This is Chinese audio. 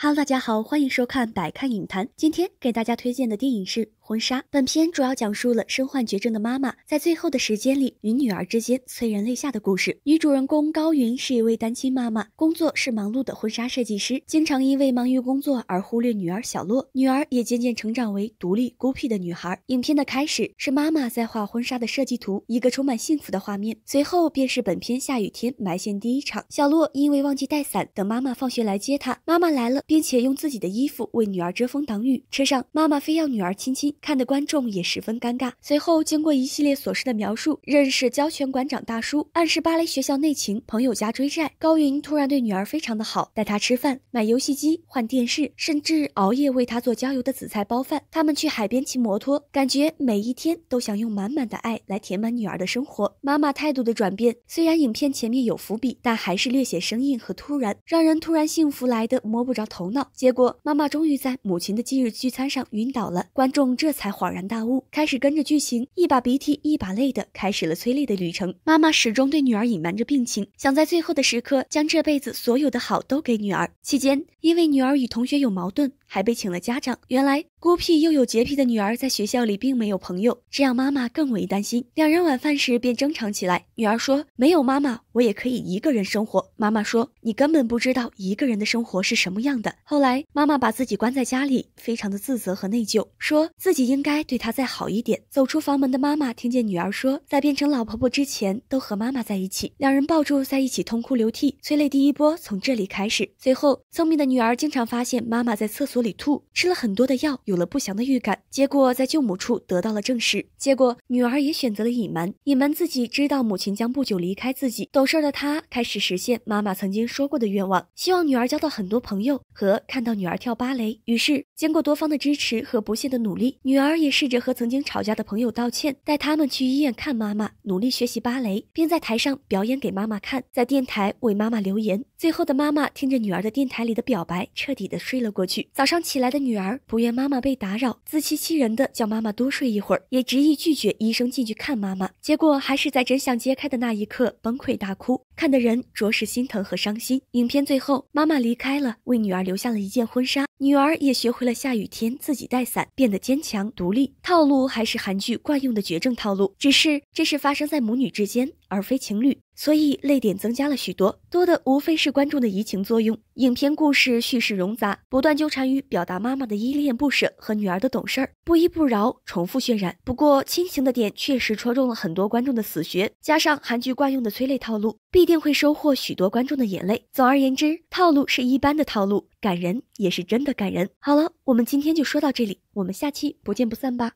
Hello，大家好，欢迎收看《百看影坛。今天给大家推荐的电影是。婚纱。本片主要讲述了身患绝症的妈妈在最后的时间里与女儿之间催人泪下的故事。女主人公高云是一位单亲妈妈，工作是忙碌的婚纱设计师，经常因为忙于工作而忽略女儿小洛。女儿也渐渐成长为独立孤僻的女孩。影片的开始是妈妈在画婚纱的设计图，一个充满幸福的画面。随后便是本片下雨天埋线第一场。小洛因为忘记带伞，等妈妈放学来接她。妈妈来了，并且用自己的衣服为女儿遮风挡雨。车上，妈妈非要女儿亲亲。看的观众也十分尴尬。随后，经过一系列琐事的描述，认识交权馆长大叔，暗示芭蕾学校内情，朋友家追债，高云突然对女儿非常的好，带她吃饭，买游戏机，换电视，甚至熬夜为她做郊游的紫菜包饭。他们去海边骑摩托，感觉每一天都想用满满的爱来填满女儿的生活。妈妈态度的转变，虽然影片前面有伏笔，但还是略显生硬和突然，让人突然幸福来得摸不着头脑。结果，妈妈终于在母亲的忌日聚餐上晕倒了，观众这。这才恍然大悟，开始跟着剧情，一把鼻涕一把泪的开始了催泪的旅程。妈妈始终对女儿隐瞒着病情，想在最后的时刻将这辈子所有的好都给女儿。期间，因为女儿与同学有矛盾，还被请了家长。原来。孤僻又有洁癖的女儿在学校里并没有朋友，这让妈妈更为担心。两人晚饭时便争吵起来。女儿说：“没有妈妈，我也可以一个人生活。”妈妈说：“你根本不知道一个人的生活是什么样的。”后来，妈妈把自己关在家里，非常的自责和内疚，说自己应该对她再好一点。走出房门的妈妈听见女儿说：“在变成老婆婆之前，都和妈妈在一起。”两人抱住在一起痛哭流涕，催泪第一波从这里开始。随后，聪明的女儿经常发现妈妈在厕所里吐，吃了很多的药。有了不祥的预感，结果在舅母处得到了证实。结果女儿也选择了隐瞒，隐瞒自己知道母亲将不久离开自己。懂事的她开始实现妈妈曾经说过的愿望，希望女儿交到很多朋友和看到女儿跳芭蕾。于是经过多方的支持和不懈的努力，女儿也试着和曾经吵架的朋友道歉，带他们去医院看妈妈，努力学习芭蕾，并在台上表演给妈妈看，在电台为妈妈留言。最后的妈妈听着女儿的电台里的表白，彻底的睡了过去。早上起来的女儿不愿妈妈被打扰，自欺欺人的叫妈妈多睡一会儿，也执意拒绝医生进去看妈妈。结果还是在真相揭开的那一刻崩溃大哭，看的人着实心疼和伤心。影片最后，妈妈离开了，为女儿留下了一件婚纱。女儿也学会了下雨天自己带伞，变得坚强独立。套路还是韩剧惯用的绝症套路，只是这是发生在母女之间。而非情侣，所以泪点增加了许多，多的无非是观众的移情作用。影片故事叙事冗杂，不断纠缠于表达妈妈的依恋不舍和女儿的懂事儿，不依不饶，重复渲染。不过亲情的点确实戳中了很多观众的死穴，加上韩剧惯用的催泪套路，必定会收获许多观众的眼泪。总而言之，套路是一般的套路，感人也是真的感人。好了，我们今天就说到这里，我们下期不见不散吧。